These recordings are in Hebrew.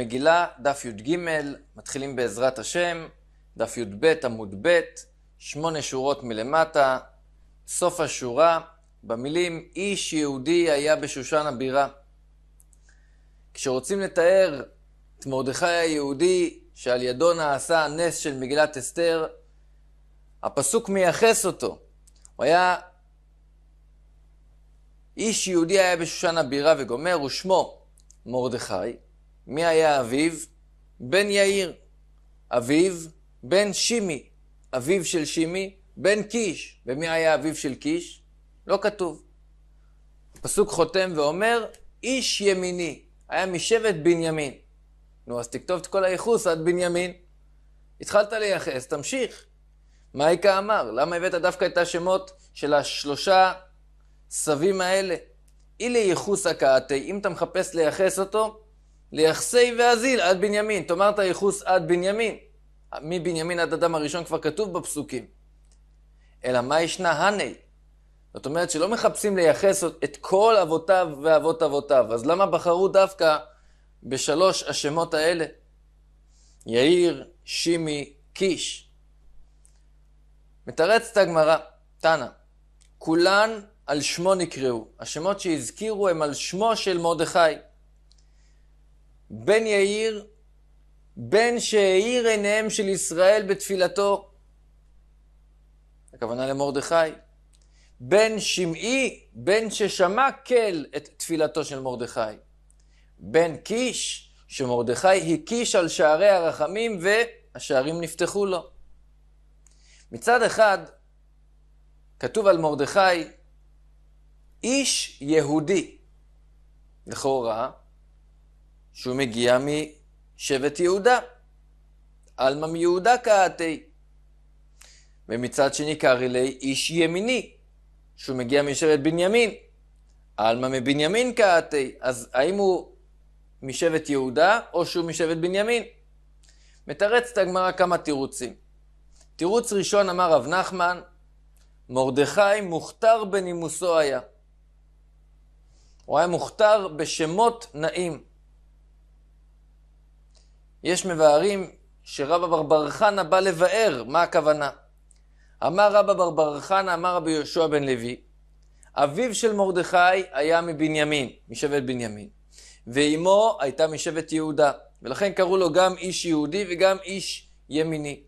מגילה, דף י"ג, מתחילים בעזרת השם, דף י"ב, עמוד ב', שמונה שורות מלמטה, סוף השורה, במילים איש יהודי היה בשושן הבירה. כשרוצים לתאר את מרדכי היהודי שעל ידו נעשה הנס של מגילת אסתר, הפסוק מייחס אותו. הוא היה איש יהודי היה בשושן הבירה וגומר, ושמו מרדכי. מי היה אביו? בן יאיר. אביו? בן שימי. אביו של שימי? בן קיש. ומי היה אביו של קיש? לא כתוב. הפסוק חותם ואומר, איש ימיני, היה משבט בנימין. נו, אז תכתוב את כל הייחוס עד בנימין. התחלת לייחס, תמשיך. מייקה אמר, למה הבאת דווקא את השמות של השלושה סבים האלה? אילי ייחוס הקעתי, אם אתה מחפש לייחס אותו, ליחסי ואזיל עד בנימין, תאמר את הייחוס עד בנימין. מבנימין עד אדם הראשון כבר כתוב בפסוקים. אלא מה ישנה הני? זאת אומרת שלא מחפשים לייחס את כל אבותיו ואבות אבותיו, אז למה בחרו דווקא בשלוש השמות האלה? יאיר, שימי, קיש. מתרצת הגמרא, תנא, כולן על שמו נקראו. השמות שהזכירו הם על שמו של מרדכי. בן יאיר, בן שהאיר עיניהם של ישראל בתפילתו, הכוונה למרדכי, בן שמעי, בן ששמע כל את תפילתו של מרדכי, בן קיש, שמרדכי הקיש על שערי הרחמים והשערים נפתחו לו. מצד אחד, כתוב על מרדכי, איש יהודי, לכאורה, שהוא מגיע משבט יהודה. עלמא מיהודה קהתי. ומצד שני קרא לי איש ימיני, שהוא מגיע משבט בנימין. עלמא מבנימין קהתי. אז האם הוא משבט יהודה או שהוא משבט בנימין? מתרצת הגמרא כמה תירוצים. תירוץ ראשון אמר רב נחמן, מרדכי מוכתר בנימוסו היה. הוא היה מוכתר בשמות נעים. יש מבארים שרב אבר חנה בא לבאר מה הכוונה. אמר רב אבר חנה, אמר רבי יהושע בן לוי, אביו של מרדכי היה מבנימין, משבט בנימין, ואימו הייתה משבט יהודה, ולכן קראו לו גם איש יהודי וגם איש ימיני.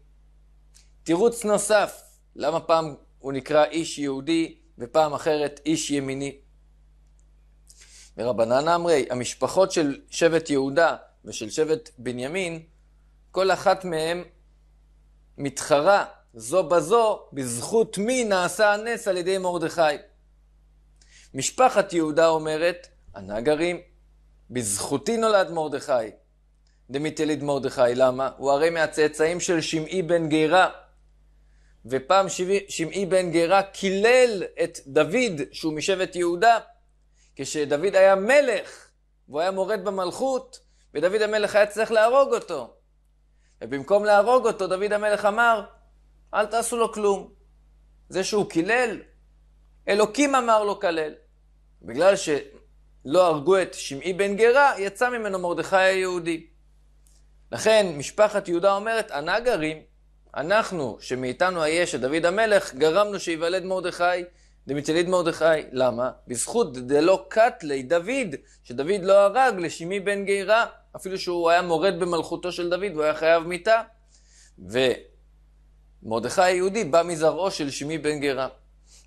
תירוץ נוסף, למה פעם הוא נקרא איש יהודי ופעם אחרת איש ימיני. ורבנן אמרי, המשפחות של שבט יהודה ושל שבט בנימין, כל אחת מהן מתחרה זו בזו בזכות מי נעשה הנס על ידי מרדכי. משפחת יהודה אומרת, ענה גרים, בזכותי נולד מרדכי. דמיתליד מרדכי, למה? הוא הרי מהצאצאים של שמעי בן גרה. ופעם שמעי בן גרה קילל את דוד, שהוא משבט יהודה. כשדוד היה מלך והוא היה מורד במלכות, ודוד המלך היה צריך להרוג אותו. ובמקום להרוג אותו, דוד המלך אמר, אל תעשו לו כלום. זה שהוא קילל, אלוקים אמר לו כלל. בגלל שלא הרגו את שמעי בן גרה, יצא ממנו מרדכי היהודי. לכן משפחת יהודה אומרת, אנא גרים, אנחנו, שמאיתנו היש את דוד המלך, גרמנו שיוולד מרדכי, דמצליד מרדכי. למה? בזכות דלא קטלי דוד, שדוד לא הרג לשמעי בן גרה. אפילו שהוא היה מורד במלכותו של דוד הוא היה חייב מיתה. ומרדכי היהודי בא מזרעו של שמי בן גרה.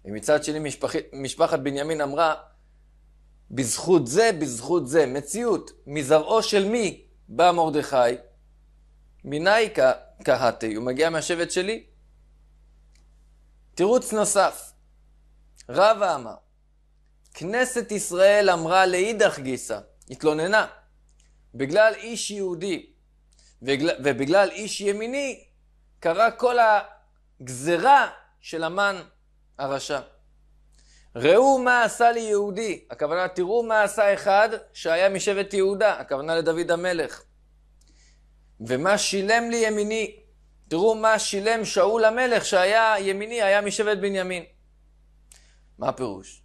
ומצד שני משפח... משפחת בנימין אמרה, בזכות זה, בזכות זה, מציאות, מזרעו של מי בא מרדכי? מנאי קהתי, הוא מגיע מהשבט שלי. תירוץ נוסף, רבא אמר, כנסת ישראל אמרה לאידך גיסא, התלוננה, בגלל איש יהודי ובגלל, איש ימיני, קרה כל הגזרה של המן הרשע. ראו מה עשה לי יהודי, הכוונה תראו מה עשה אחד שהיה משבט יהודה, הכוונה לדוד המלך. ומה שילם לי ימיני, תראו מה שילם שאול המלך שהיה ימיני, היה משבט בנימין. מה הפירוש?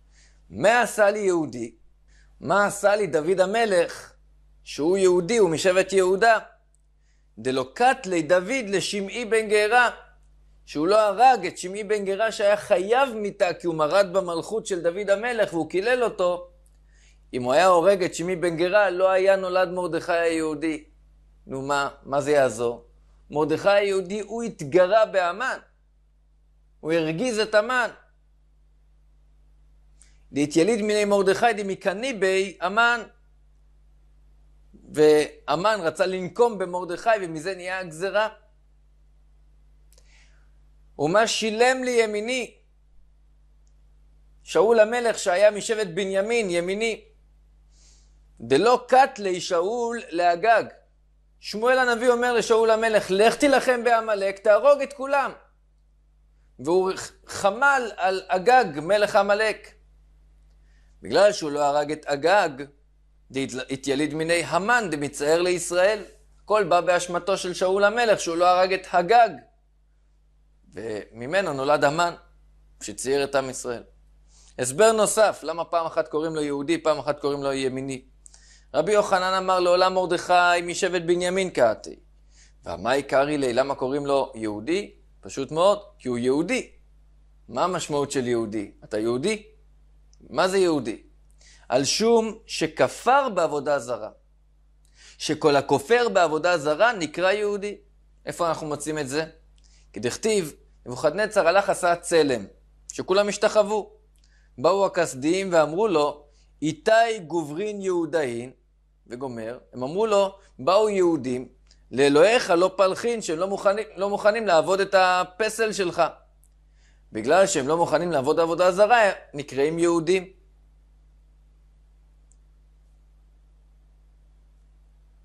מה עשה לי יהודי? מה עשה לי דוד המלך שהוא יהודי, הוא משבט יהודה. דלוקת ליה דוד לשמעי בן גרה, שהוא לא הרג את שמעי בן גרה שהיה חייב מיתה כי הוא מרד במלכות של דוד המלך והוא קילל אותו. אם הוא היה הורג את שמעי בן גרה, לא היה נולד מרדכי היהודי. נו מה, מה זה יעזור? מרדכי היהודי, הוא התגרה באמן. הוא הרגיז את אמן. דית יליד מיני מרדכי דמקניבי, אמן, והמן רצה לנקום במרדכי, ומזה נהיה הגזרה. ומה שילם לי ימיני? שאול המלך שהיה משבט בנימין, ימיני. דלא קטלי שאול להגג. שמואל הנביא אומר לשאול המלך, לך תילחם בעמלק, תהרוג את כולם. והוא חמל על אגג, מלך עמלק. בגלל שהוא לא הרג את אגג, דהתייליד מיני המן דמצער לישראל. הכל בא באשמתו של שאול המלך, שהוא לא הרג את הגג. וממנו נולד המן, שצייר את עם ישראל. הסבר נוסף, למה פעם אחת קוראים לו יהודי, פעם אחת קוראים לו ימיני. רבי יוחנן אמר לעולם מרדכי משבט בנימין קהתי. ומה עיקר הילי, למה קוראים לו יהודי? פשוט מאוד, כי הוא יהודי. מה המשמעות של יהודי? אתה יהודי? מה זה יהודי? על שום שכפר בעבודה זרה. שכל הכופר בעבודה זרה נקרא יהודי. איפה אנחנו מוצאים את זה? כדכתיב, נבוכדנצר הלך עשה צלם, שכולם השתחוו. באו הכסדיים ואמרו לו, איתי גוברין יהודאין, וגומר, הם אמרו לו, באו יהודים, לאלוהיך לא פלחין, שהם לא מוכנים, לא מוכנים לעבוד את הפסל שלך. בגלל שהם לא מוכנים לעבוד עבודה זרה, נקראים יהודים.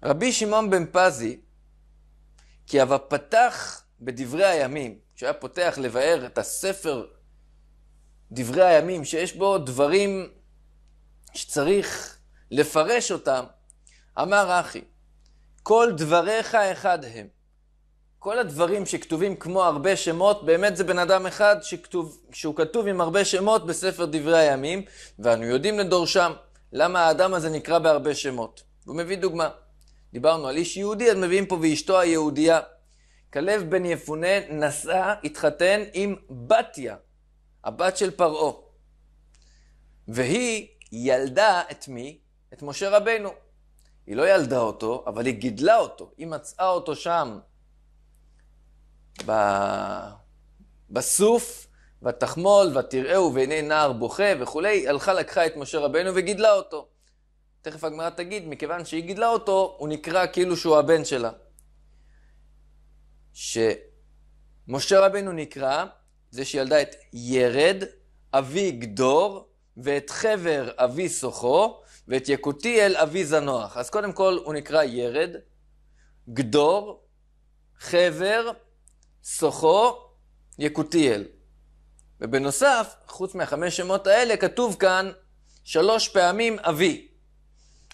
רבי שמעון בן פזי, כי אבל פתח בדברי הימים, כשהוא היה פותח לבאר את הספר דברי הימים, שיש בו דברים שצריך לפרש אותם, אמר אחי, כל דבריך אחד הם. כל הדברים שכתובים כמו הרבה שמות, באמת זה בן אדם אחד שכתוב, שהוא כתוב עם הרבה שמות בספר דברי הימים, ואנו יודעים לדורשם למה האדם הזה נקרא בהרבה שמות. הוא מביא דוגמה. דיברנו על איש יהודי, אז מביאים פה ואשתו היהודייה. כלב בן יפונה נשא, התחתן עם בתיה, הבת של פרעה. והיא ילדה את מי? את משה רבנו. היא לא ילדה אותו, אבל היא גידלה אותו. היא מצאה אותו שם, ב... בסוף, ותחמול, ותראהו, ועיני נער בוכה וכולי. הלכה, לקחה את משה רבנו וגידלה אותו. תכף הגמרא תגיד, מכיוון שהיא גידלה אותו, הוא נקרא כאילו שהוא הבן שלה. שמשה רבנו נקרא, זה שילדה את ירד, אבי גדור, ואת חבר אבי סוחו, ואת יקותי אל אבי זנוח. אז קודם כל הוא נקרא ירד, גדור, חבר, סוחו, יקותיאל. ובנוסף, חוץ מהחמש שמות האלה, כתוב כאן שלוש פעמים אבי.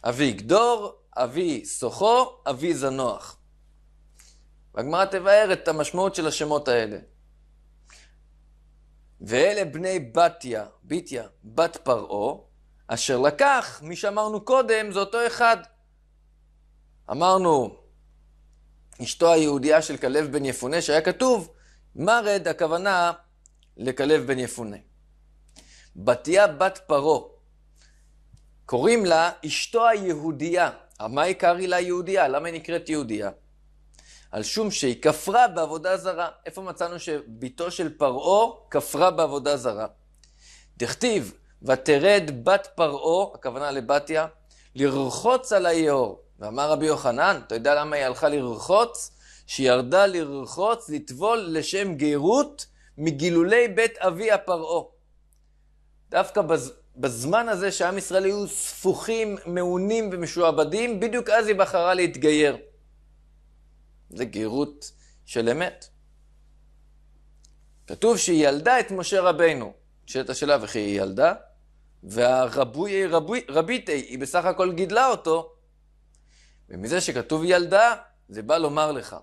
גדור, אבי סוחו, אבי זנוח. והגמרא תבאר את המשמעות של השמות האלה. ואלה בני בתיה, ביתיה, בת פרעה, אשר לקח, מי שאמרנו קודם, זה אותו אחד. אמרנו, אשתו היהודייה של כלב בן יפונה, שהיה כתוב, מרד, הכוונה לכלב בן יפונה. בתיה בת פרעה, קוראים לה אשתו היהודייה. מה עיקר היא לה יהודייה? למה היא נקראת יהודייה? על שום שהיא כפרה בעבודה זרה. איפה מצאנו שבתו של פרעה כפרה בעבודה זרה? דכתיב, ותרד בת פרעה, הכוונה לבתיה, לרחוץ על היהור. ואמר רבי יוחנן, אתה יודע למה היא הלכה לרחוץ? שירדה לרחוץ, לטבול לשם גרות מגילולי בית אביה פרעה. דווקא בז... בזמן הזה שעם ישראל היו ספוחים, מעונים ומשועבדים, בדיוק אז היא בחרה להתגייר. זה גאירות של אמת. כתוב שהיא ילדה את משה רבנו. נשאלת השאלה, וכי היא ילדה? והרבוי רבי, רבית, היא בסך הכל גידלה אותו. ומזה שכתוב ילדה, זה בא לומר לך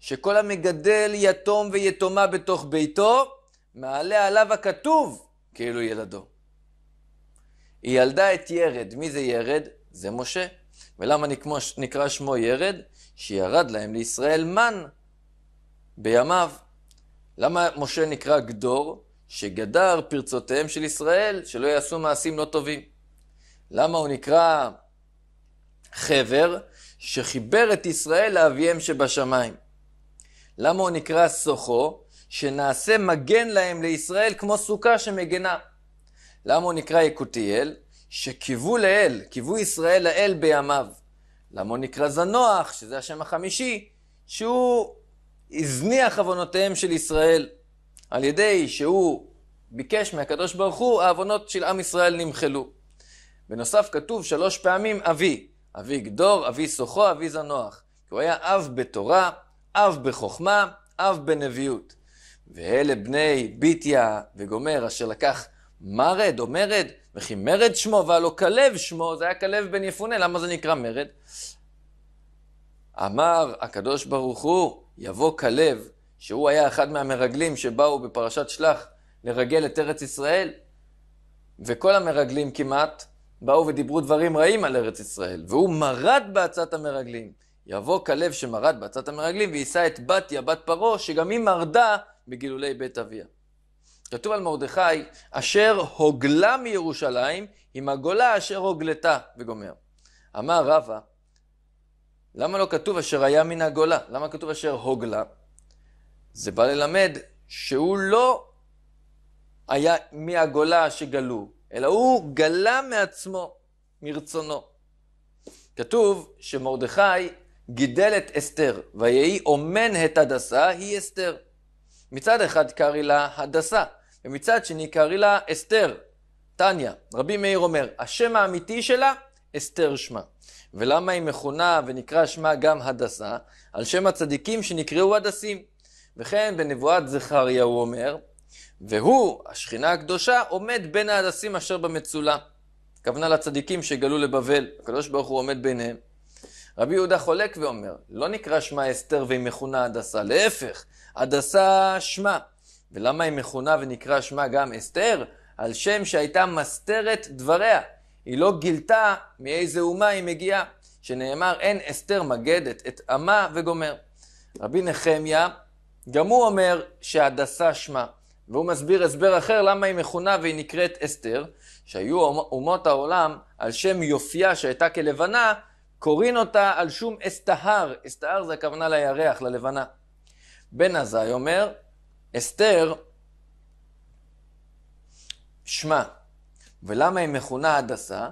שכל המגדל יתום ויתומה בתוך ביתו, מעלה עליו הכתוב כאילו ילדו. היא ילדה את ירד. מי זה ירד? זה משה. ולמה נקרא שמו ירד? שירד להם לישראל מן בימיו. למה משה נקרא גדור? שגדר פרצותיהם של ישראל, שלא יעשו מעשים לא טובים. למה הוא נקרא חבר? שחיבר את ישראל לאביהם שבשמיים. למה הוא נקרא סוחו? שנעשה מגן להם לישראל כמו סוכה שמגנה. למה הוא נקרא יקותיאל? שקיוו לאל, קיוו ישראל לאל בימיו. למה הוא נקרא זנוח, שזה השם החמישי, שהוא הזניח עוונותיהם של ישראל, על ידי שהוא ביקש מהקדוש ברוך הוא, העוונות של עם ישראל נמחלו. בנוסף כתוב שלוש פעמים אבי, אבי גדור, אבי סוחו, אבי זנוח. כי הוא היה אב בתורה, אב בחוכמה, אב בנביאות. ואלה בני ביטיה וגומר, אשר לקח מרד או מרד, וכי מרד שמו והלא כלב שמו, זה היה כלב בן יפונה, למה זה נקרא מרד? אמר הקדוש ברוך הוא, יבוא כלב, שהוא היה אחד מהמרגלים שבאו בפרשת שלח לרגל את ארץ ישראל, וכל המרגלים כמעט באו ודיברו דברים רעים על ארץ ישראל, והוא מרד בעצת המרגלים. יבוא כלב שמרד בעצת המרגלים ויישא את בתיה, בת פרעה, שגם היא מרדה בגילולי בית אביה. כתוב על מרדכי, אשר הוגלה מירושלים, עם הגולה אשר הוגלתה, וגומר. אמר רבא, למה לא כתוב אשר היה מן הגולה? למה כתוב אשר הוגלה? זה בא ללמד שהוא לא היה מהגולה שגלו, אלא הוא גלה מעצמו, מרצונו. כתוב שמרדכי גידל את אסתר, ויהי אומן את הדסה היא אסתר. מצד אחד קרא לה הדסה, ומצד שני קראי לה אסתר, טניה. רבי מאיר אומר, השם האמיתי שלה, אסתר שמה. ולמה היא מכונה ונקרא שמה גם הדסה? על שם הצדיקים שנקראו הדסים. וכן בנבואת זכריה הוא אומר, והוא, השכינה הקדושה, עומד בין ההדסים אשר במצולה. כוונה לצדיקים שגלו לבבל, הקדוש ברוך הוא עומד ביניהם. רבי יהודה חולק ואומר, לא נקרא שמה אסתר והיא מכונה הדסה, להפך, הדסה שמה. ולמה היא מכונה ונקרא שמה גם אסתר? על שם שהייתה מסתרת דבריה. היא לא גילתה מאיזה אומה היא מגיעה, שנאמר אין אסתר מגדת את עמה וגומר. רבי נחמיה, גם הוא אומר שהדסה שמה, והוא מסביר הסבר אחר למה היא מכונה והיא נקראת אסתר, שהיו אומות העולם על שם יופייה שהייתה כלבנה, קוראים אותה על שום אסתהר, אסתהר זה הכוונה לירח, ללבנה. בן עזאי אומר, אסתר, שמה, ולמה היא מכונה הדסה?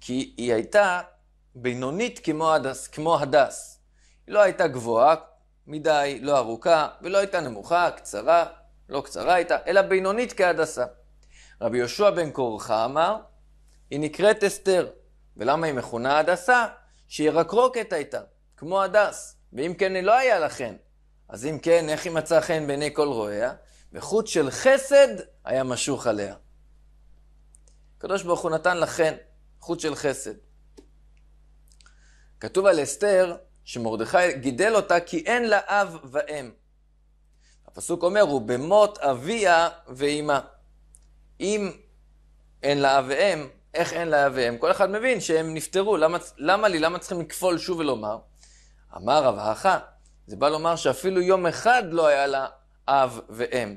כי היא הייתה בינונית כמו הדס, כמו הדס. היא לא הייתה גבוהה מדי, לא ארוכה, ולא הייתה נמוכה, קצרה, לא קצרה הייתה, אלא בינונית כהדסה. רבי יהושע בן קורחה אמר, היא נקראת אסתר. ולמה היא מכונה הדסה? שהיא רקרוקת הייתה, כמו הדס. ואם כן, היא לא היה לכן. אז אם כן, איך היא מצאה חן בעיני כל רואיה? וחוט של חסד היה משוך עליה. הקדוש ברוך הוא נתן לכן חוט של חסד. כתוב על אסתר שמרדכי גידל אותה כי אין לה אב ואם. הפסוק אומר, הוא במות אביה ואימה. אם אין לה אב ואם, איך אין לה אב ואם? כל אחד מבין שהם נפטרו, למה, למה לי, למה צריכים לכפול שוב ולומר? אמר רב האחה, זה בא לומר שאפילו יום אחד לא היה לה אב ואם.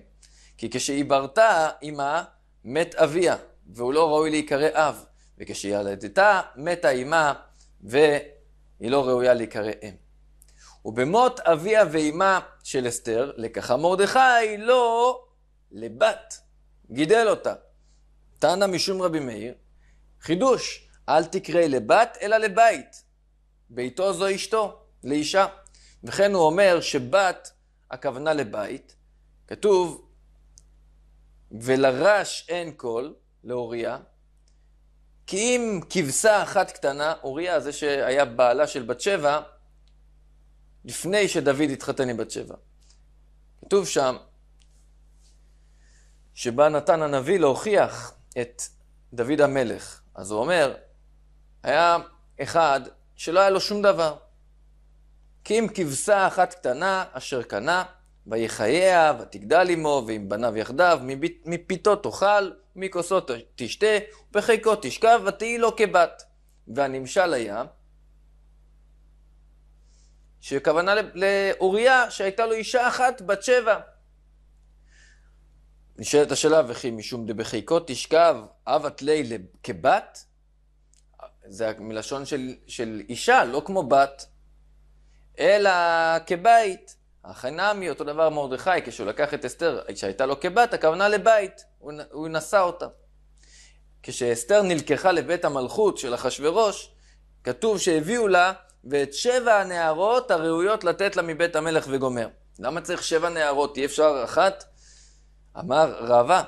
כי כשהיא ברתה אמה, מת אביה, והוא לא ראוי להיקרא אב. וכשהיא ילדתה, מתה אמה, והיא לא ראויה להיקרא אם. ובמות אביה ואמה של אסתר, לקחה מרדכי לא לבת, גידל אותה. תנא משום רבי מאיר, חידוש, אל תקרא לבת אלא לבית. ביתו זו אשתו, לאישה. וכן הוא אומר שבת, הכוונה לבית, כתוב, ולרש אין קול, לאוריה, כי אם כבשה אחת קטנה, אוריה זה שהיה בעלה של בת שבע, לפני שדוד התחתן עם בת שבע. כתוב שם, שבה נתן הנביא להוכיח את דוד המלך. אז הוא אומר, היה אחד שלא היה לו שום דבר. כי אם כבשה אחת קטנה אשר קנה, ויחייה, ותגדל עמו, ועם בניו יחדיו, מפיתו תאכל, מכוסו תשתה, ובחיקו תשכב, ותהי לו כבת. והנמשל היה, שכוונה לאוריה, שהייתה לו אישה אחת, בת שבע. נשאלת השאלה, וכי משום דבחיקו תשכב, אבת התלי כבת? זה מלשון של, של אישה, לא כמו בת. אלא כבית. החנמי, אותו דבר מרדכי, כשהוא לקח את אסתר, שהייתה לו כבת, הכוונה לבית, הוא, הוא נשא אותה. כשאסתר נלקחה לבית המלכות של אחשורוש, כתוב שהביאו לה ואת שבע הנערות הראויות לתת לה מבית המלך וגומר. למה צריך שבע נערות? אי אפשר אחת? אמר רבה,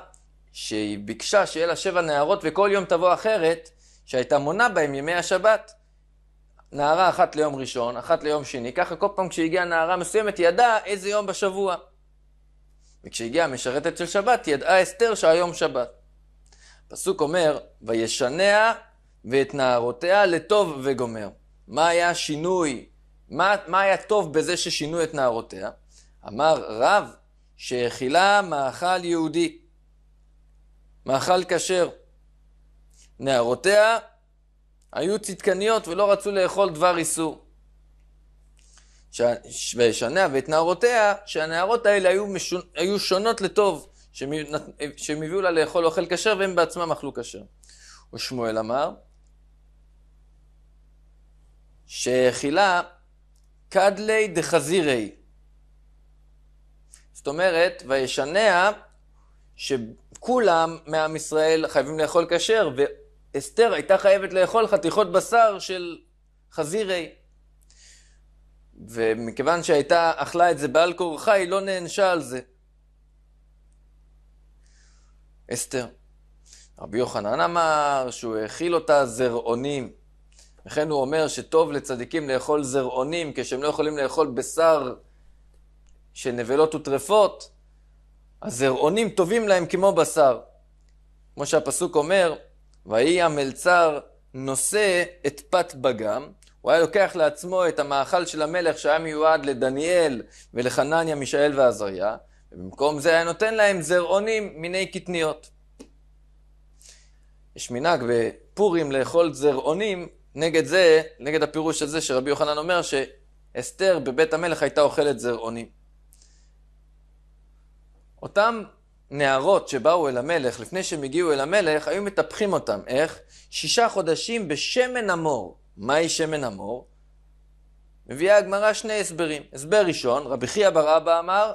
שהיא ביקשה שיהיה לה שבע נערות וכל יום תבוא אחרת, שהייתה מונה בהם ימי השבת. נערה אחת ליום ראשון, אחת ליום שני, ככה כל פעם כשהגיעה נערה מסוימת, היא ידעה איזה יום בשבוע. וכשהגיעה המשרתת של שבת, ידעה אסתר שהיום שבת. הפסוק אומר, וישנע ואת נערותיה לטוב וגומר. מה היה השינוי? מה, מה היה טוב בזה ששינו את נערותיה? אמר רב, שהכילה מאכל יהודי, מאכל כשר. נערותיה היו צדקניות ולא רצו לאכול דבר איסור. ש... וישניה ואת נערותיה, שהנערות האלה היו, משו... היו שונות לטוב, שהם הביאו לה לאכול אוכל כשר והם בעצמם אכלו כשר. ושמואל אמר, שאכילה קדלי דחזירי. זאת אומרת, וישניה, שכולם מעם ישראל חייבים לאכול כשר, אסתר הייתה חייבת לאכול חתיכות בשר של חזירי. ומכיוון שהייתה אכלה את זה בעל כורחה, היא לא נענשה על זה. אסתר. רבי יוחנן אמר שהוא האכיל אותה זרעונים. וכן הוא אומר שטוב לצדיקים לאכול זרעונים כשהם לא יכולים לאכול בשר של נבלות וטרפות. הזרעונים טובים להם כמו בשר. כמו שהפסוק אומר, ויהי המלצר נושא את פת בגם, הוא היה לוקח לעצמו את המאכל של המלך שהיה מיועד לדניאל ולחנניה, מישאל ועזריה, ובמקום זה היה נותן להם זרעונים מיני קטניות. יש מנהג בפורים לאכול זרעונים, נגד זה, נגד הפירוש הזה שרבי יוחנן אומר שאסתר בבית המלך הייתה אוכלת זרעונים. אותם נערות שבאו אל המלך, לפני שהם הגיעו אל המלך, היו מטפחים אותם. איך? שישה חודשים בשמן המור. מהי שמן המור? מביאה הגמרא שני הסברים. הסבר ראשון, רבי חייא בר אבא אמר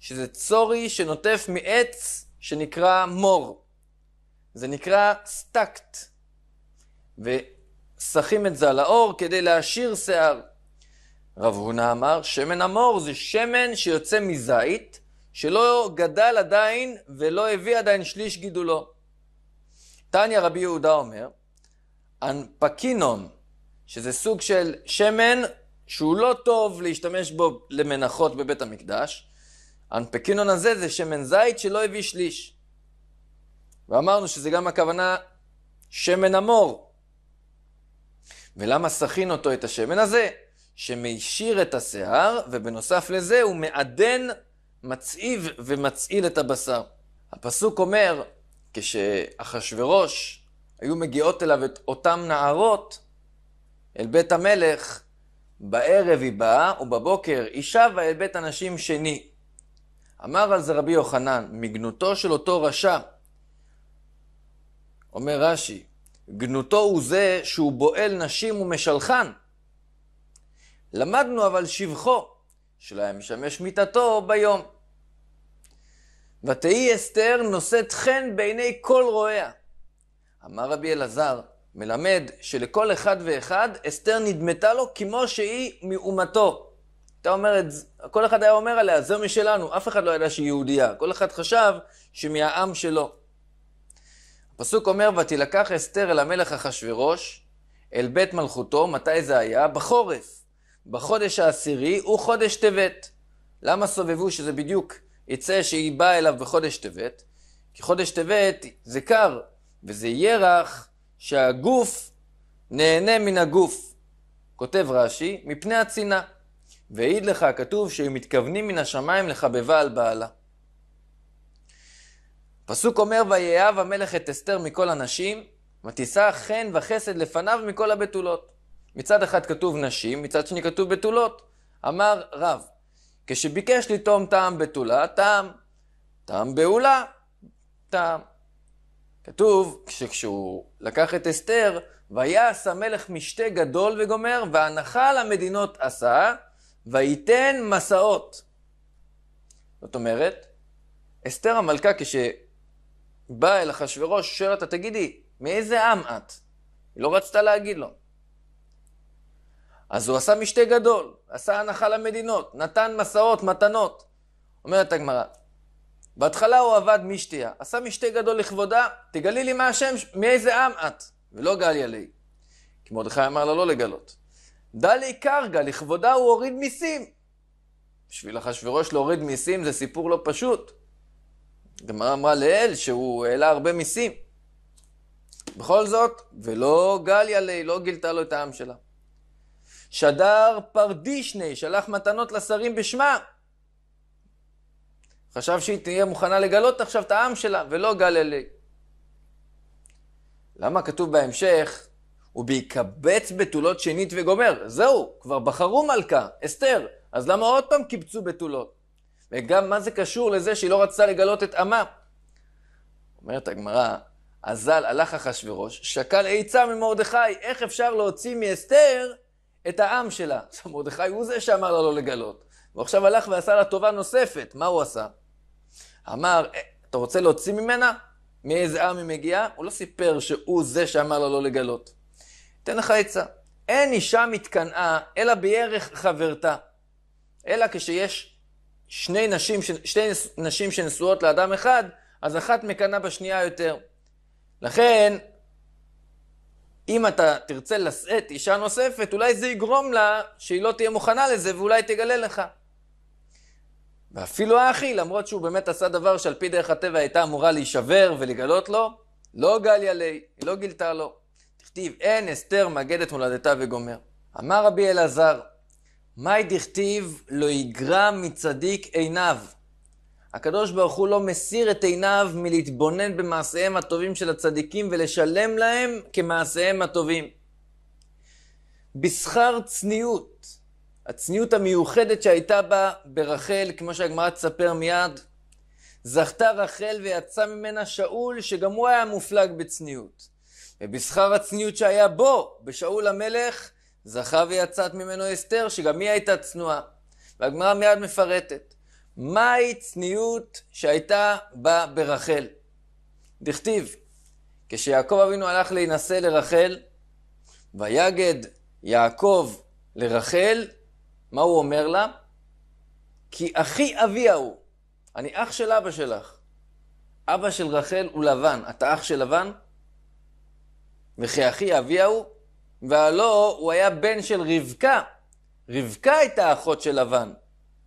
שזה צורי שנוטף מעץ שנקרא מור. זה נקרא סטקט. ושחים את זה על האור כדי להעשיר שיער. רב הונא אמר, שמן המור זה שמן שיוצא מזית, שלא גדל עדיין ולא הביא עדיין שליש גידולו. תניא רבי יהודה אומר, אנפקינון, שזה סוג של שמן שהוא לא טוב להשתמש בו למנחות בבית המקדש, אנפקינון הזה זה שמן זית שלא הביא שליש. ואמרנו שזה גם הכוונה שמן המור. ולמה סכין אותו את השמן הזה? שמישיר את השיער, ובנוסף לזה הוא מעדן מצעיב ומצעיל את הבשר. הפסוק אומר, כשאחשורוש היו מגיעות אליו את אותן נערות, אל בית המלך, בערב היא באה, ובבוקר היא שבה אל בית הנשים שני. אמר על זה רבי יוחנן, מגנותו של אותו רשע, אומר רש"י, גנותו הוא זה שהוא בועל נשים ומשלחן. למדנו אבל שבחו, שלא היה משמש מיטתו ביום. ותהי אסתר נושאת חן בעיני כל רואיה. אמר רבי אלעזר, מלמד שלכל אחד ואחד אסתר נדמתה לו כמו שהיא מאומתו. הייתה אומרת, כל אחד היה אומר עליה, זה משלנו, אף אחד לא ידע שהיא יהודייה, כל אחד חשב שמהעם שלו. הפסוק אומר, ותילקח אסתר אל המלך אחשורוש, אל בית מלכותו, מתי זה היה? בחורף. בחודש העשירי הוא חודש טבת. למה סובבו שזה בדיוק יצא שהיא באה אליו בחודש טבת? כי חודש טבת זה קר, וזה ירח שהגוף נהנה מן הגוף. כותב רש"י, מפני הצינה. והעיד לך הכתוב שהם מתכוונים מן השמיים לחבבה על בעלה. פסוק אומר, ויאהב המלך את אסתר מכל הנשים, ותישא חן וחסד לפניו מכל הבתולות. מצד אחד כתוב נשים, מצד שני כתוב בתולות. אמר רב, כשביקש לטעום טעם בתולה, טעם. טעם בעולה, טעם. כתוב כשהוא לקח את אסתר, ויעש המלך משתה גדול וגומר, והנחה למדינות עשה, וייתן מסעות. זאת אומרת, אסתר המלכה כשבאה אל אחשורוש, שואלת, תגידי, מאיזה עם את? היא לא רצתה להגיד לו. אז הוא עשה משתה גדול, עשה הנחה למדינות, נתן מסעות, מתנות. אומרת הגמרא, בהתחלה הוא עבד משתייה, עשה משתה גדול לכבודה, תגלי לי מה השם, מאיזה עם את, ולא גליה לי. כי מרדכי אמר לה לא לגלות. דלי קרגה, לכבודה הוא הוריד מיסים. בשביל אחשוורוש להוריד מיסים זה סיפור לא פשוט. הגמרא אמרה לאל שהוא העלה הרבה מיסים. בכל זאת, ולא גליה לי, לא גילתה לו את העם שלה. שדר פרדישני, שלח מתנות לשרים בשמה. חשב שהיא תהיה מוכנה לגלות עכשיו את העם שלה, ולא גל אלי. למה כתוב בהמשך, ובהיקבץ בתולות שנית וגומר? זהו, כבר בחרו מלכה, אסתר, אז למה עוד פעם קיבצו בתולות? וגם מה זה קשור לזה שהיא לא רצתה לגלות את עמה? אומרת הגמרא, אזל הלך אחשורוש, שקל עיצה ממרדכי, איך אפשר להוציא מאסתר את העם שלה. עכשיו, מרדכי הוא זה שאמר לה לא לגלות. הוא עכשיו הלך ועשה לה טובה נוספת. מה הוא עשה? אמר, אה, אתה רוצה להוציא ממנה? מאיזה עם היא מגיעה? הוא לא סיפר שהוא זה שאמר לה לא לגלות. אתן לך עצה. אין אישה מתקנאה, אלא בירך חברתה. אלא כשיש שני נשים, שתי נשים שנשואות לאדם אחד, אז אחת מקנאה בשנייה יותר. לכן, אם אתה תרצה לשאת אישה נוספת, אולי זה יגרום לה שהיא לא תהיה מוכנה לזה ואולי תגלה לך. ואפילו האחי, למרות שהוא באמת עשה דבר שעל פי דרך הטבע הייתה אמורה להישבר ולגלות לו, לא גליה לי, היא לא גילתה לו. תכתיב, אין אסתר מגד את מולדתה וגומר. אמר רבי אלעזר, מהי דכתיב לא יגרע מצדיק עיניו. הקדוש ברוך הוא לא מסיר את עיניו מלהתבונן במעשיהם הטובים של הצדיקים ולשלם להם כמעשיהם הטובים. בשכר צניעות, הצניעות המיוחדת שהייתה בה ברחל, כמו שהגמרא תספר מיד, זכתה רחל ויצא ממנה שאול, שגם הוא היה מופלג בצניעות. ובשכר הצניעות שהיה בו, בשאול המלך, זכה ויצאת ממנו אסתר, שגם היא הייתה צנועה. והגמרא מיד מפרטת. מהי צניעות שהייתה בה ברחל? דכתיב, כשיעקב אבינו הלך להינשא לרחל, ויגד יעקב לרחל, מה הוא אומר לה? כי אחי אביה הוא. אני אח של אבא שלך. אבא של רחל הוא לבן. אתה אח של לבן? וכי אחי אביה הוא? והלא, הוא היה בן של רבקה. רבקה הייתה אחות של לבן,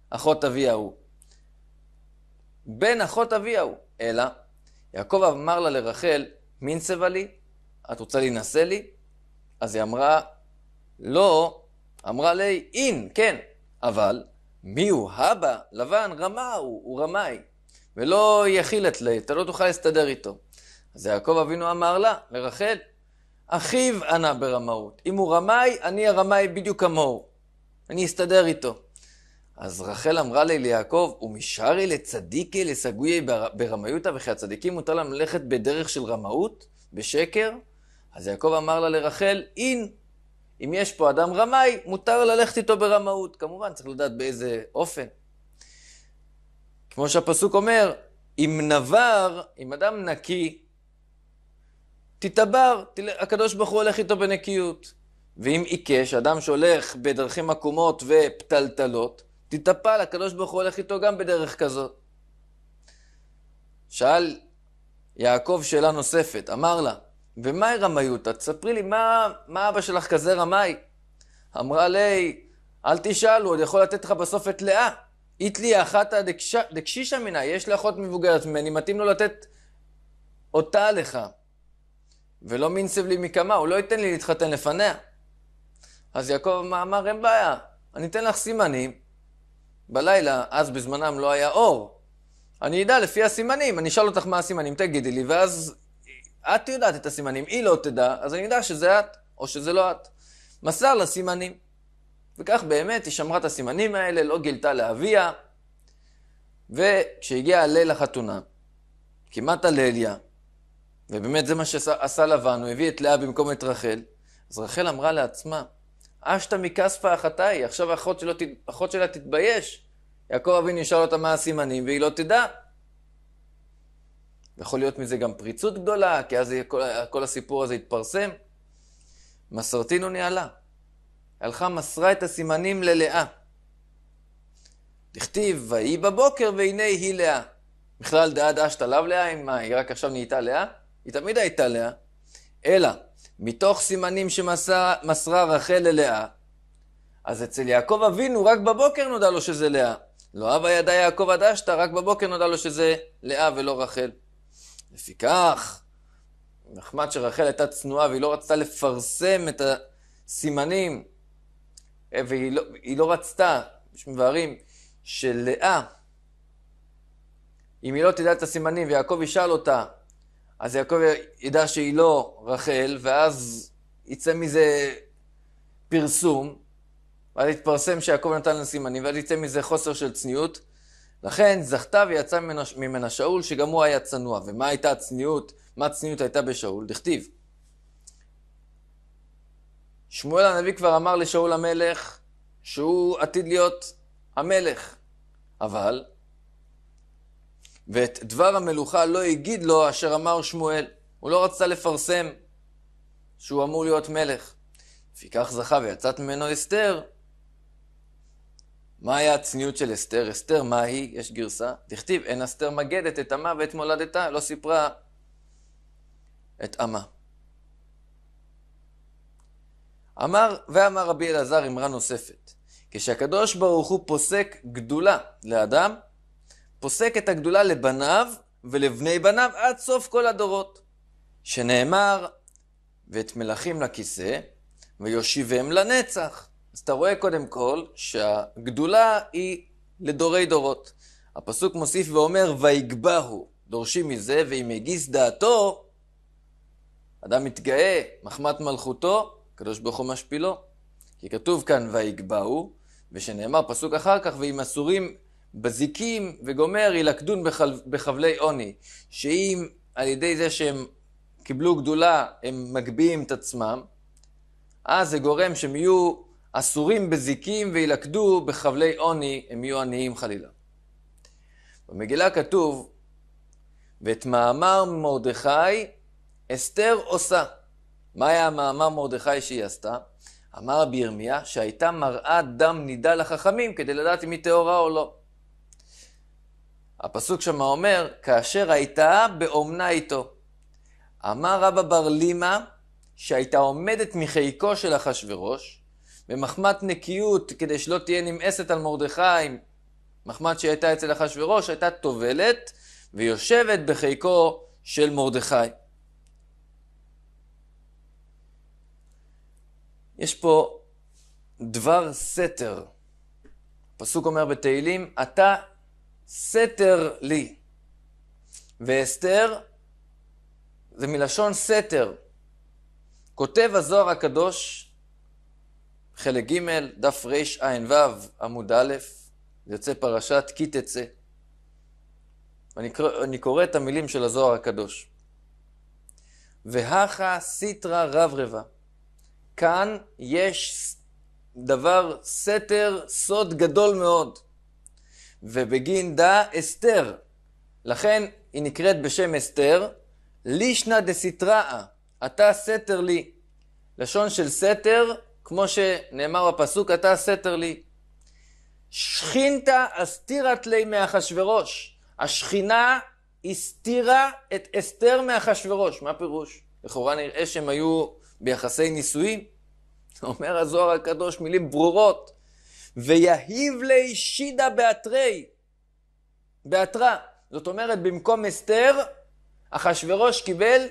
אחות אביה הוא. בן אחות אביה הוא. אלא, יעקב אמר לה לרחל, מינסבה לי? את רוצה להינשא לי? אז היא אמרה, לא, אמרה לי, אין, כן, אבל מי הוא הבא? לבן, רמה הוא, הוא רמאי, ולא יכיל את לי, אתה לא תוכל להסתדר איתו. אז יעקב אבינו אמר לה, לרחל, אחיו ענה ברמאות, אם הוא רמאי, אני הרמאי בדיוק כמוהו, אני אסתדר איתו. אז רחל אמרה לי ליעקב, ומשארי לצדיקי לסגויי ברמיותא וכי הצדיקים מותר להם ללכת בדרך של רמאות, בשקר? אז יעקב אמר לה לרחל, אין, אם יש פה אדם רמאי, מותר ללכת איתו ברמאות. כמובן, צריך לדעת באיזה אופן. כמו שהפסוק אומר, אם נבר, אם אדם נקי, תתעבר, הקדוש ברוך הוא הולך איתו בנקיות. ואם עיקש, אדם שהולך בדרכים עקומות ופתלתלות, תתאפל, הקדוש ברוך הוא הולך איתו גם בדרך כזאת. שאל יעקב שאלה נוספת, אמר לה, ומהי רמיותא? תספרי לי, מה, מה אבא שלך כזה רמאי? אמרה לי, אל תשאל, הוא עוד יכול לתת לך בסוף את לאה. אית לי אחת דקשישא מנה, יש לי אחות מבוגרת ממני, מתאים לו לתת אותה לך. ולא מינסב לי מקמה, הוא לא ייתן לי להתחתן לפניה. אז יעקב אמר, אין בעיה, אני אתן לך סימנים, בלילה, אז בזמנם לא היה אור. אני אדע לפי הסימנים, אני אשאל אותך מה הסימנים, תגידי לי, ואז את יודעת את הסימנים, היא לא תדע, אז אני אדע שזה את, או שזה לא את. מסר לה סימנים. וכך באמת היא שמרה את הסימנים האלה, לא גילתה לאביה. וכשהגיע הליל החתונה, כמעט הלליה, ובאמת זה מה שעשה לבן, הוא הביא את לאה במקום את רחל, אז רחל אמרה לעצמה, אשתא מכספא אחתי, עכשיו האחות שלו, אחות שלה תתבייש. יעקב אבינו ישאל אותה מה הסימנים, והיא לא תדע. יכול להיות מזה גם פריצות גדולה, כי אז כל, כל הסיפור הזה יתפרסם. מסרתינו ניהלה. הלכה מסרה את הסימנים ללאה. דכתיב, ויהי בבוקר והנה היא לאה. בכלל דעד אשתא לאו לאה, אם מה, היא רק עכשיו נהייתה לאה? היא תמיד הייתה לאה. אלא, מתוך סימנים שמסרה רחל ללאה. אז אצל יעקב אבינו, רק בבוקר נודע לו שזה לאה. לא אבא ידע יעקב עד אשתא, רק בבוקר נודע לו שזה לאה ולא רחל. לפיכך, נחמד שרחל הייתה צנועה והיא לא רצתה לפרסם את הסימנים, אה, והיא לא, לא רצתה, יש מבארים, שלאה, אם היא לא תדע את הסימנים ויעקב ישאל אותה אז יעקב ידע שהיא לא רחל, ואז יצא מזה פרסום, ואז יתפרסם שיעקב נתן לה סימנים, ואז יצא מזה חוסר של צניעות. לכן זכתה ויצא ממנה, שאול, שגם הוא היה צנוע. ומה הייתה הצניעות? מה הצניעות הייתה בשאול? דכתיב. שמואל הנביא כבר אמר לשאול המלך שהוא עתיד להיות המלך, אבל ואת דבר המלוכה לא הגיד לו אשר אמר שמואל. הוא לא רצה לפרסם שהוא אמור להיות מלך. לפיכך זכה ויצאת ממנו אסתר. מה היה הצניעות של אסתר? אסתר, מה היא? יש גרסה. תכתיב, אין אסתר מגדת את עמה ואת מולדתה, לא סיפרה את עמה. אמר, ואמר רבי אלעזר אמרה נוספת, כשהקדוש ברוך הוא פוסק גדולה לאדם, פוסק את הגדולה לבניו ולבני בניו עד סוף כל הדורות, שנאמר, ואת מלכים לכיסא, ויושיבם לנצח. אז אתה רואה קודם כל שהגדולה היא לדורי דורות. הפסוק מוסיף ואומר, ויגבהו. דורשים מזה, ואם הגיס דעתו, אדם מתגאה, מחמת מלכותו, הקדוש ברוך הוא משפילו. כי כתוב כאן, ויגבהו, ושנאמר פסוק אחר כך, ואם אסורים בזיקים וגומר ילכדון בחל... בחבלי עוני, שאם על ידי זה שהם קיבלו גדולה הם מגביהים את עצמם, אז זה גורם שהם יהיו אסורים בזיקים וילכדו בחבלי עוני, הם יהיו עניים חלילה. במגילה כתוב, ואת מאמר מרדכי אסתר עושה. מה היה המאמר מרדכי שהיא עשתה? אמר בירמיה שהייתה מראה דם נידה לחכמים כדי לדעת אם היא טהורה או לא. הפסוק שמה אומר, כאשר הייתה באומנה איתו. אמר רבא בר לימא, שהייתה עומדת מחיקו של אחשורוש, במחמת נקיות, כדי שלא תהיה נמאסת על מרדכי, מחמת שהייתה אצל אחשורוש, הייתה טובלת ויושבת בחיקו של מרדכי. יש פה דבר סתר. הפסוק אומר בתהילים, אתה סתר לי. ואסתר זה מלשון סתר. כותב הזוהר הקדוש, חלק ג', דף רע"ו, עמוד א', יוצא פרשת כי תצא. אני אני קורא את המילים של הזוהר הקדוש. והכה סיטרא רברבה. כאן יש דבר, סתר, סוד גדול מאוד. ובגין דה אסתר. לכן היא נקראת בשם אסתר, לישנא דסיטראה, אתה סתר לי. לשון של סתר, כמו שנאמר בפסוק, אתה סתר לי. שכינתא אסתירת לי מאחשורוש. השכינה הסתירה את אסתר מאחשורוש. מה פירוש? לכאורה נראה שהם היו ביחסי נישואים. אומר הזוהר הקדוש מילים ברורות. ויהיב לי שידה באתרי, באתרה. זאת אומרת, במקום אסתר, אחשורוש קיבל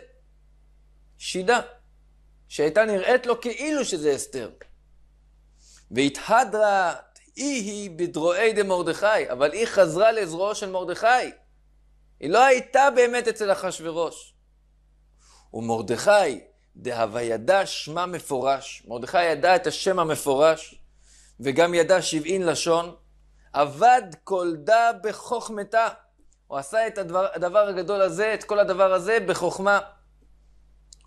שידה, שהייתה נראית לו כאילו שזה אסתר. והתהדרה, אי היא בדרועי דמרדכי, אבל היא חזרה לזרועו של מרדכי. היא לא הייתה באמת אצל אחשורוש. ומרדכי, דהווה ידע שמה מפורש. מרדכי ידע את השם המפורש, וגם ידע שבעין לשון, עבד כל דה בחוכמתה. הוא עשה את הדבר, הדבר הגדול הזה, את כל הדבר הזה, בחוכמה.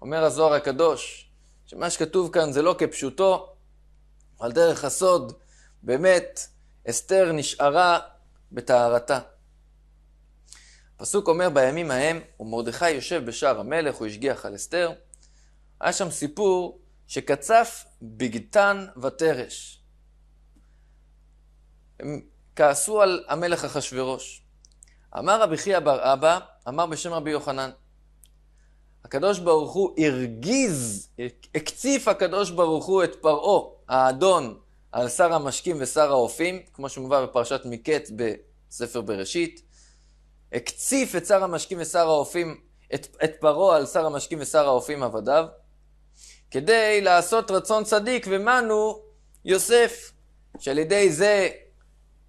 אומר הזוהר הקדוש, שמה שכתוב כאן זה לא כפשוטו, על דרך הסוד, באמת, אסתר נשארה בטהרתה. הפסוק אומר, בימים ההם, ומרדכי יושב בשער המלך, הוא השגיח על אסתר. היה שם סיפור שקצף בגתן ותרש. הם כעסו על המלך אחשורוש. אמר רבי חייא בר אבא, אמר בשם רבי יוחנן, הקדוש ברוך הוא הרגיז, הקציף הקדוש ברוך הוא את פרעה, האדון, על שר המשקים ושר האופים, כמו שמובא בפרשת מקץ בספר בראשית. הקציף את שר המשקים ושר האופים, את, את פרעה על שר המשקים ושר האופים עבדיו, כדי לעשות רצון צדיק ומנו יוסף, שעל ידי זה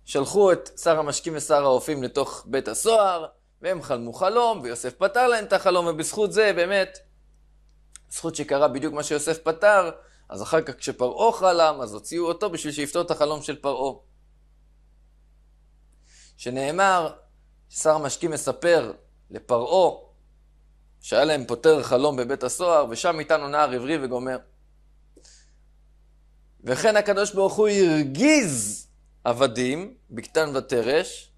שלחו את שר המשקים ושר האופים לתוך בית הסוהר, והם חלמו חלום, ויוסף פתר להם את החלום, ובזכות זה באמת, זכות שקרה בדיוק מה שיוסף פתר, אז אחר כך כשפרעה חלם, אז הוציאו אותו בשביל שיפתור את החלום של פרעה. שנאמר, שר המשקים מספר לפרעה, שהיה להם פותר חלום בבית הסוהר, ושם איתנו נער עברי וגומר. וכן הקדוש ברוך הוא הרגיז עבדים, בקטן ותרש,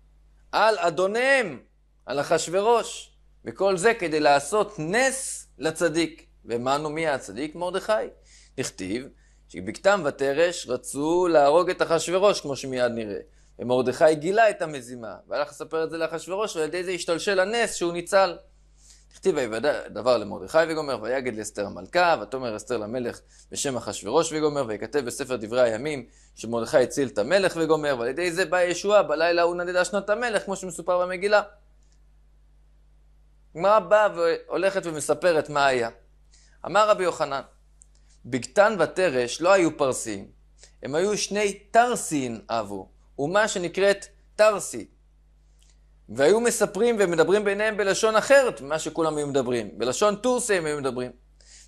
על אדוניהם, על אחשורוש. וכל זה כדי לעשות נס לצדיק. ומנו מי הצדיק? מרדכי. נכתיב שבקתם ותרש רצו להרוג את אחשורוש, כמו שמיד נראה. ומרדכי גילה את המזימה, והלך לספר את זה לאחשורוש, ועל ידי זה השתלשל הנס שהוא ניצל. הכתיב היוודע דבר למרדכי וגומר, ויגד לאסתר המלכה, ותאמר אסתר למלך בשם אחשורוש וגומר, ויכתב בספר דברי הימים שמרדכי הציל את המלך וגומר, ועל ידי זה באה ישועה, בלילה הוא נדדה שנות המלך, כמו שמסופר במגילה. הגמרא באה והולכת ומספרת מה היה. אמר רבי יוחנן, בגתן ותרש לא היו פרסיים, הם היו שני תרסין אבו, אומה שנקראת תרסי. והיו מספרים ומדברים ביניהם בלשון אחרת ממה שכולם היו מדברים. בלשון טורסי הם היו מדברים.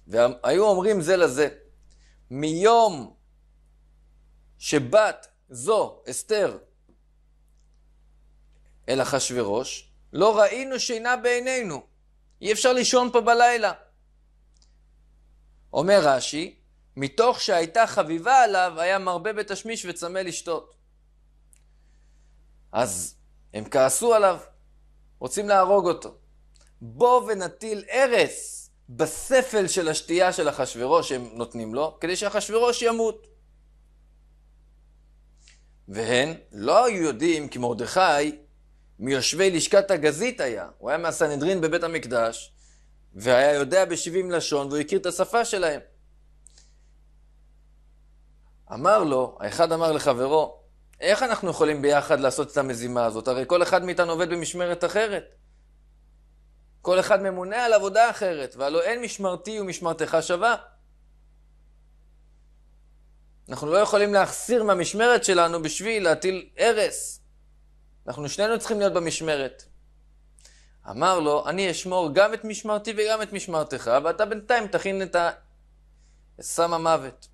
והיו אומרים זה לזה, מיום שבת זו, אסתר, אל אחשורוש, לא ראינו שינה בעינינו. אי אפשר לישון פה בלילה. אומר רש"י, מתוך שהייתה חביבה עליו, היה מרבה בתשמיש וצמא לשתות. אז הם כעסו עליו, רוצים להרוג אותו. בוא ונטיל ארס בספל של השתייה של אחשורוש שהם נותנים לו, כדי שאחשורוש ימות. והן לא היו יודעים כי מרדכי מיושבי לשכת הגזית היה, הוא היה מהסנהדרין בבית המקדש, והיה יודע בשבעים לשון והוא הכיר את השפה שלהם. אמר לו, האחד אמר לחברו, איך אנחנו יכולים ביחד לעשות את המזימה הזאת? הרי כל אחד מאיתנו עובד במשמרת אחרת. כל אחד ממונה על עבודה אחרת, והלא אין משמרתי ומשמרתך שווה. אנחנו לא יכולים להחסיר מהמשמרת שלנו בשביל להטיל הרס. אנחנו שנינו צריכים להיות במשמרת. אמר לו, אני אשמור גם את משמרתי וגם את משמרתך, ואתה בינתיים תכין את סם המוות.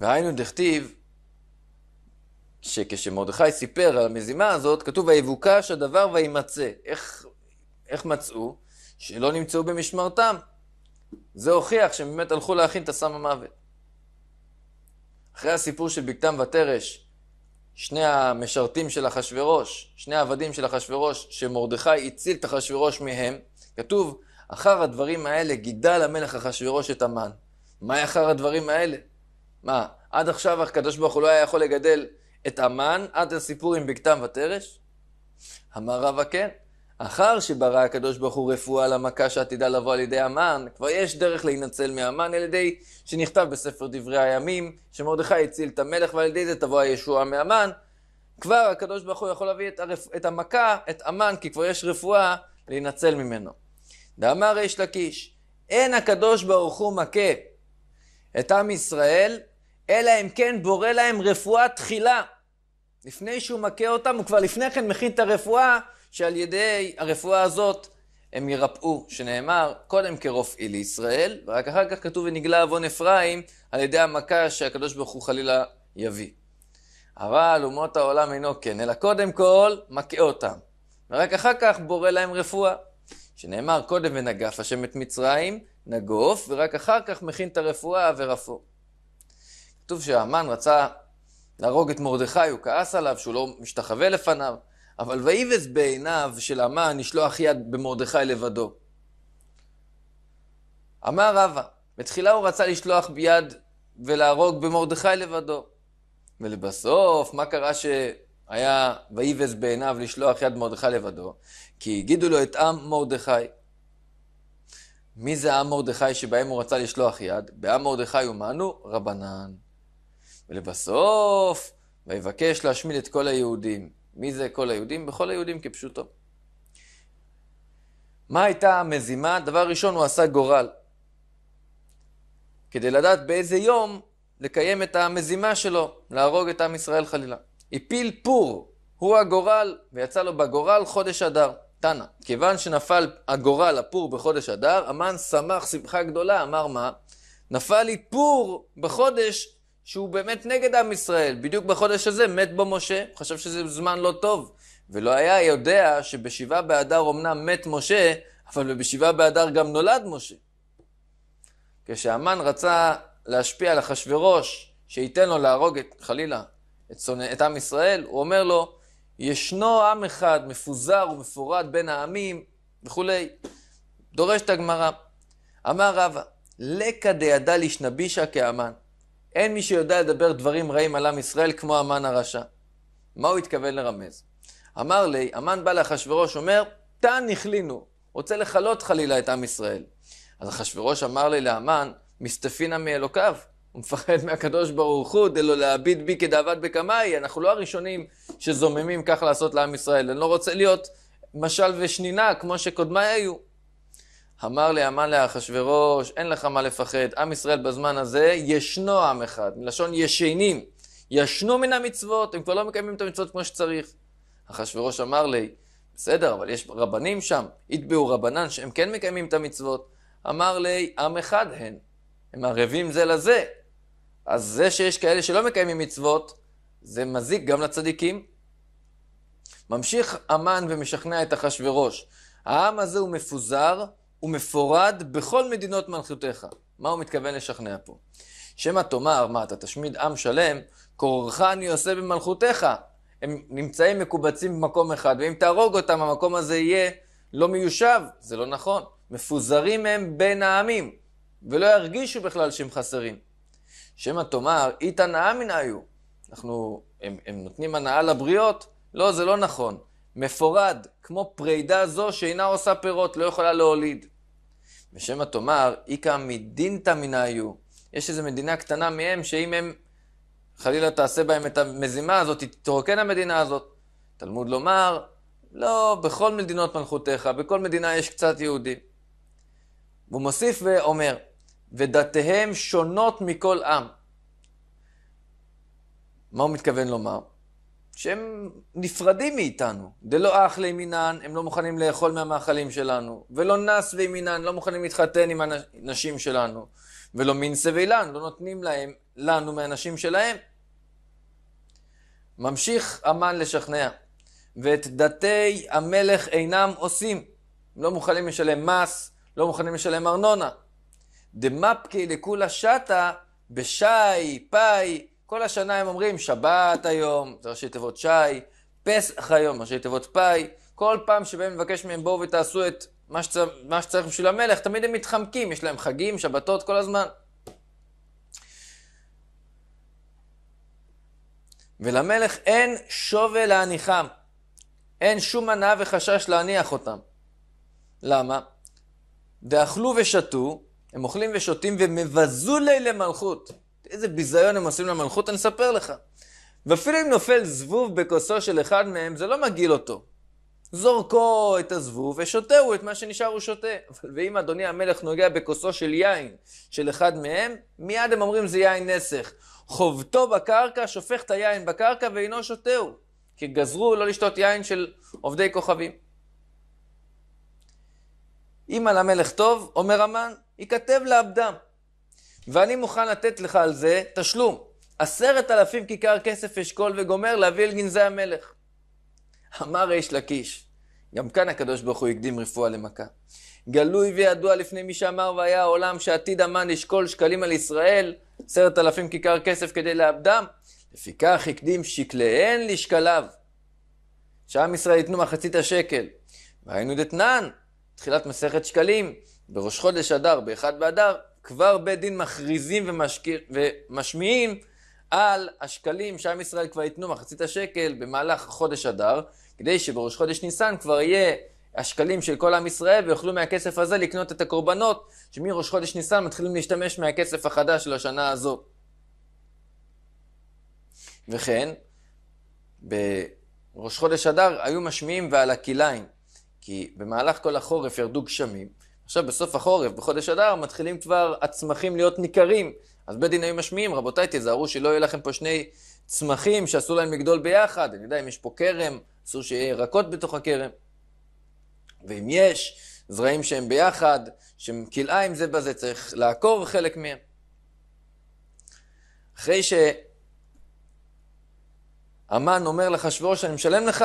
והיינו דכתיב, שכשמרדכי סיפר על המזימה הזאת, כתוב ויבוקש הדבר וימצא. איך, איך מצאו? שלא נמצאו במשמרתם. זה הוכיח שהם באמת הלכו להכין את הסם המוות. אחרי הסיפור של בקתם ותרש, שני המשרתים של אחשורוש, שני העבדים של אחשורוש, שמרדכי הציל את אחשורוש מהם, כתוב, אחר הדברים האלה גידל המלך אחשורוש את המן. מה אחר הדברים האלה? מה, עד עכשיו הקדוש ברוך הוא לא היה יכול לגדל את המן עד הסיפור עם בגתם ותרש? אמר רבא כן. אחר שברא הקדוש ברוך הוא רפואה למכה שעתידה לבוא על ידי המן, כבר יש דרך להינצל מהמן על ידי שנכתב בספר דברי הימים, שמרדכי הציל את המלך ועל ידי זה תבוא הישועה מהמן. כבר הקדוש ברוך הוא יכול להביא את, הרפ... את המכה, את המן, כי כבר יש רפואה להינצל ממנו. דאמר ריש לקיש, אין הקדוש ברוך הוא מכה את עם ישראל אלא אם כן בורא להם רפואה תחילה. לפני שהוא מכה אותם, הוא כבר לפני כן מכין את הרפואה, שעל ידי הרפואה הזאת הם ירפאו, שנאמר, קודם כרופאי לישראל, ורק אחר כך כתוב ונגלה עוון אפרים על ידי המכה שהקדוש ברוך הוא חלילה יביא. אבל אומות העולם אינו כן, אלא קודם כל מכה אותם, ורק אחר כך בורא להם רפואה. שנאמר, קודם ונגף השם את מצרים, נגוף, ורק אחר כך מכין את הרפואה ורפוא. כתוב שהמן רצה להרוג את מרדכי, הוא כעס עליו שהוא לא משתחווה לפניו, אבל ויבז בעיניו של המן לשלוח יד במרדכי לבדו. אמר רבא, בתחילה הוא רצה לשלוח ביד ולהרוג במרדכי לבדו. ולבסוף, מה קרה שהיה ויבז בעיניו לשלוח יד מרדכי לבדו? כי הגידו לו את עם מרדכי. מי זה עם מרדכי שבהם הוא רצה לשלוח יד? בעם מרדכי ומנו רבנן. ולבסוף, ויבקש להשמיד את כל היהודים. מי זה כל היהודים? בכל היהודים כפשוטו. מה הייתה המזימה? דבר ראשון, הוא עשה גורל. כדי לדעת באיזה יום לקיים את המזימה שלו, להרוג את עם ישראל חלילה. הפיל פור, הוא הגורל, ויצא לו בגורל חודש אדר. תנא, כיוון שנפל הגורל, הפור, בחודש אדר, המן שמח שמחה גדולה, אמר מה? נפל לי פור בחודש שהוא באמת נגד עם ישראל. בדיוק בחודש הזה מת בו משה, חשב שזה זמן לא טוב. ולא היה יודע שבשבעה באדר אמנם מת משה, אבל בשבעה באדר גם נולד משה. כשהמן רצה להשפיע על אחשוורוש, שייתן לו להרוג את, חלילה, את, שונא, את עם ישראל, הוא אומר לו, ישנו עם אחד מפוזר ומפורד בין העמים וכולי. דורשת הגמרא. אמר רבא, לקא דידע לישנבישה כאמן. אין מי שיודע לדבר דברים רעים על עם ישראל כמו המן הרשע. מה הוא התכוון לרמז? אמר לי, המן בא לאחשוורוש, אומר, תן נכלינו, רוצה לכלות חלילה את עם ישראל. אז אחשוורוש אמר לי להמן, מסתפינה מאלוקיו, הוא מפחד מהקדוש ברוך הוא, דלא להביט בי כדאבד בקמאי, אנחנו לא הראשונים שזוממים כך לעשות לעם ישראל, אני לא רוצה להיות משל ושנינה כמו שקודמיי היו. אמר להמן לאחשורוש, אין לך מה לפחד, עם ישראל בזמן הזה ישנו עם אחד, מלשון ישנים. ישנו מן המצוות, הם כבר לא מקיימים את המצוות כמו שצריך. אחשורוש אמר לי, בסדר, אבל יש רבנים שם, יתבעו רבנן שהם כן מקיימים את המצוות. אמר לי, עם אחד הן, הם ערבים זה לזה. אז זה שיש כאלה שלא מקיימים מצוות, זה מזיק גם לצדיקים. ממשיך המן ומשכנע את אחשורוש, העם הזה הוא מפוזר, ומפורד בכל מדינות מלכותיך. מה הוא מתכוון לשכנע פה? שמא תאמר, מה, אתה תשמיד עם שלם? כורך אני עושה במלכותיך. הם נמצאים מקובצים במקום אחד, ואם תהרוג אותם, המקום הזה יהיה לא מיושב. זה לא נכון. מפוזרים הם בין העמים, ולא ירגישו בכלל שהם חסרים. שמא תאמר, אית הנאה מן היו. אנחנו, הם, הם נותנים הנאה לבריות? לא, זה לא נכון. מפורד, כמו פרידה זו שאינה עושה פירות, לא יכולה להוליד. ושמא תאמר, איכא מדינתא היו. יש איזו מדינה קטנה מהם, שאם הם חלילה תעשה בהם את המזימה הזאת, תתרוקן המדינה הזאת. תלמוד לומר, לא, בכל מדינות מלכותיך, בכל מדינה יש קצת יהודים. והוא מוסיף ואומר, ודתיהם שונות מכל עם. מה הוא מתכוון לומר? שהם נפרדים מאיתנו. דלא אח לימינן, הם לא מוכנים לאכול מהמאכלים שלנו, ולא נס לימינן, לא מוכנים להתחתן עם הנשים שלנו, ולא מין סבילן, לא נותנים להם, לנו מהנשים שלהם. ממשיך המן לשכנע, ואת דתי המלך אינם עושים. לא מוכנים לשלם מס, לא מוכנים לשלם ארנונה. דמפקי לכולה שתה בשי, פאי, כל השנה הם אומרים שבת היום, זה ראשי תיבות שי, פסח היום, ראשי תיבות פאי. כל פעם שבהם מבקש מהם בואו ותעשו את מה, שצר, מה שצריך בשביל המלך, תמיד הם מתחמקים, יש להם חגים, שבתות, כל הזמן. ולמלך אין שווה להניחם. אין שום הנאה וחשש להניח אותם. למה? דאכלו ושתו, הם אוכלים ושותים ומבזו לי מלכות. איזה ביזיון הם עושים למלכות, אני אספר לך. ואפילו אם נופל זבוב בכוסו של אחד מהם, זה לא מגעיל אותו. זורקו את הזבוב ושותהו את מה שנשאר הוא שותה. ואם אדוני המלך נוגע בכוסו של יין של אחד מהם, מיד הם אומרים זה יין נסך. חובטו בקרקע, שופך את היין בקרקע ואינו שותהו. כי גזרו לא לשתות יין של עובדי כוכבים. אם על המלך טוב, אומר המן, ייכתב לעבדם. ואני מוכן לתת לך על זה תשלום. עשרת אלפים כיכר כסף אשכול וגומר להביא אל גנזי המלך. אמר איש לקיש, גם כאן הקדוש ברוך הוא הקדים רפואה למכה. גלוי וידוע לפני מי שאמר והיה העולם שעתיד המן אשכול שקלים על ישראל, עשרת אלפים כיכר כסף כדי לאבדם, לפיכך הקדים שקליהן לשקליו. שעם ישראל ייתנו מחצית השקל. והיינו דתנן, תחילת מסכת שקלים, בראש חודש אדר, באחד באדר, כבר בית דין מכריזים ומשקיר, ומשמיעים על השקלים שעם ישראל כבר ייתנו מחצית השקל במהלך חודש אדר, כדי שבראש חודש ניסן כבר יהיה השקלים של כל עם ישראל ויוכלו מהכסף הזה לקנות את הקורבנות שמראש חודש ניסן מתחילים להשתמש מהכסף החדש של השנה הזו. וכן, בראש חודש אדר היו משמיעים ועל הכיליים, כי במהלך כל החורף ירדו גשמים, עכשיו בסוף החורף, בחודש אדר, מתחילים כבר הצמחים להיות ניכרים. אז בית דין היו משמיעים, רבותיי, תיזהרו שלא יהיו לכם פה שני צמחים שאסור להם לגדול ביחד. אני יודע, אם יש פה כרם, אסור שיהיה ירקות בתוך הכרם. ואם יש זרעים שהם ביחד, שהם כלאיים זה בזה, צריך לעקור חלק מהם. אחרי שהמן אומר לחשבו שאני משלם לך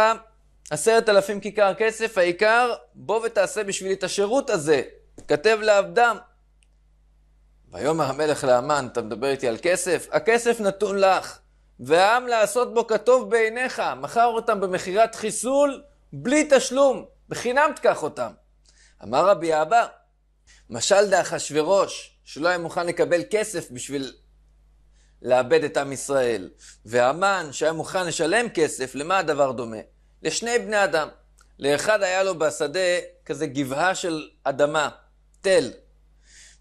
עשרת אלפים כיכר כסף, העיקר בוא ותעשה בשבילי את השירות הזה, כתב לעבדם. ויאמר המלך לאמן, אתה מדבר איתי על כסף? הכסף נתון לך, והעם לעשות בו כטוב בעיניך, מכר אותם במכירת חיסול, בלי תשלום, בחינם תקח אותם. אמר רבי אבא, משל דאחשוורוש, שלא היה מוכן לקבל כסף בשביל לאבד את עם ישראל, והמן שהיה מוכן לשלם כסף, למה הדבר דומה? לשני בני אדם. לאחד היה לו בשדה כזה גבהה של אדמה, תל,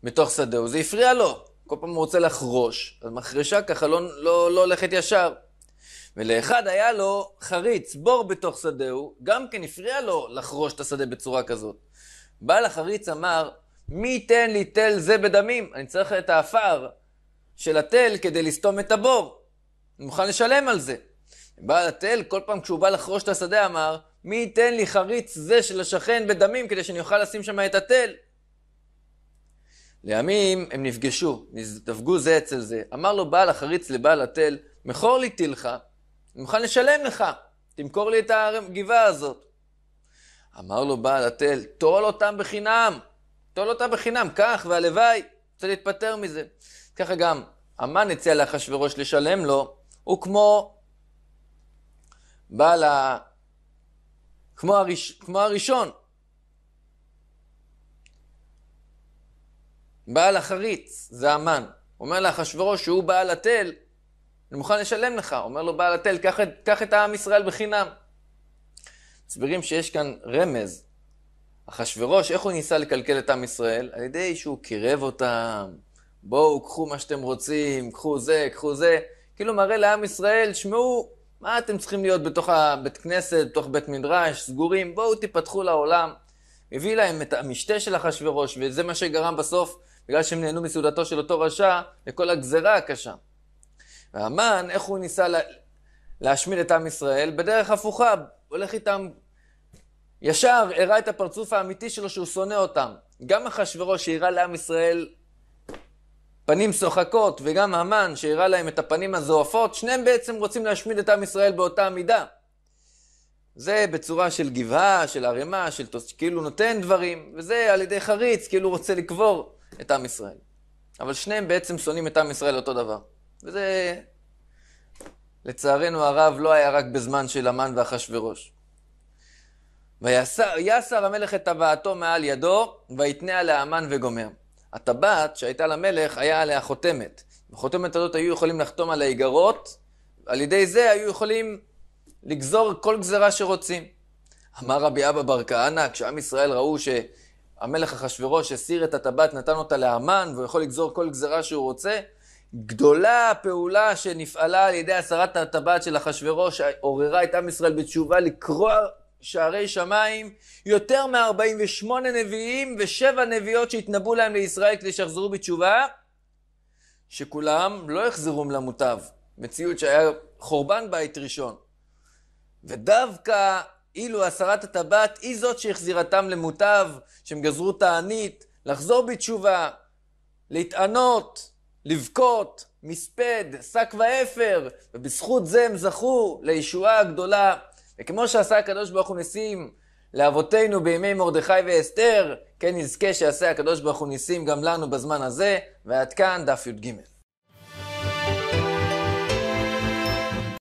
מתוך שדהו, זה הפריע לו. כל פעם הוא רוצה לחרוש, אז מחרשה ככה לא, לא, לא הולכת ישר. ולאחד היה לו חריץ, בור בתוך שדהו, גם כן הפריע לו לחרוש את השדה בצורה כזאת. בעל החריץ אמר, מי ייתן לי תל זה בדמים? אני צריך את האפר של התל כדי לסתום את הבור. אני מוכן לשלם על זה. בעל התל, כל פעם כשהוא בא לחרוש את השדה, אמר, מי ייתן לי חריץ זה של השכן בדמים כדי שאני אוכל לשים שם את התל? לימים הם נפגשו, דפגו זה אצל זה. אמר לו בעל החריץ לבעל התל, מכור לי תלך, אני מוכן לשלם לך, תמכור לי את הגבעה הזאת. אמר לו בעל התל, טול אותם בחינם, טול אותם בחינם, קח, והלוואי, רוצה להתפטר מזה. ככה גם, המן הציע לאחשוורוש לשלם לו, הוא כמו בא ל... כמו, הראש... כמו הראשון. בעל החריץ זה המן. אומר לאחשוורוש שהוא בעל התל, אני מוכן לשלם לך. אומר לו בעל התל, קח את, קח את העם ישראל בחינם. מסבירים שיש כאן רמז. אחשוורוש, איך הוא ניסה לקלקל את עם ישראל? על ידי שהוא קירב אותם. בואו, קחו מה שאתם רוצים, קחו זה, קחו זה. כאילו מראה לעם ישראל, שמעו, מה אתם צריכים להיות בתוך הבית כנסת, בתוך בית מדרש, סגורים? בואו תיפתחו לעולם. הביא להם את המשתה של אחשוורוש, וזה מה שגרם בסוף, בגלל שהם נהנו מסעודתו של אותו רשע, לכל הגזרה הקשה. והמן, איך הוא ניסה לה... להשמיד את עם ישראל? בדרך הפוכה, הולך איתם ישר, הראה את הפרצוף האמיתי שלו שהוא שונא אותם. גם אחשוורוש שהראה לעם ישראל פנים שוחקות וגם המן שהראה להם את הפנים הזועפות, שניהם בעצם רוצים להשמיד את עם ישראל באותה מידה. זה בצורה של גבעה, של ערימה, של תוס... כאילו נותן דברים, וזה על ידי חריץ, כאילו רוצה לקבור את עם ישראל. אבל שניהם בעצם שונאים את עם ישראל אותו דבר. וזה, לצערנו הרב, לא היה רק בזמן של המן ואחשורוש. ויסר המלך את טבעתו מעל ידו, ויתנה עליה המן וגומר. הטבעת שהייתה למלך, היה עליה חותמת. בחותמת הזאת היו יכולים לחתום על האיגרות, על ידי זה היו יכולים לגזור כל גזרה שרוצים. אמר רבי אבא בר כהנא, כשעם ישראל ראו שהמלך אחשורוש הסיר את הטבעת, נתן אותה להמן, והוא יכול לגזור כל גזרה שהוא רוצה, גדולה הפעולה שנפעלה על ידי הסרת הטבעת של אחשורוש, עוררה את עם ישראל בתשובה לקרוע שערי שמיים, יותר מ-48 נביאים ושבע נביאות שהתנבאו להם לישראל כדי שיחזרו בתשובה, שכולם לא יחזרו למוטב, מציאות שהיה חורבן בית ראשון. ודווקא אילו הסרת הטבעת היא זאת שהחזירתם למוטב, שהם גזרו תענית, לחזור בתשובה, להתענות, לבכות, מספד, שק ואפר, ובזכות זה הם זכו לישועה הגדולה וכמו שעשה הקדוש ברוך הוא ניסים לאבותינו בימי מרדכי ואסתר, כן נזכה שיעשה הקדוש ברוך הוא ניסים גם לנו בזמן הזה, ועד כאן דף י"ג.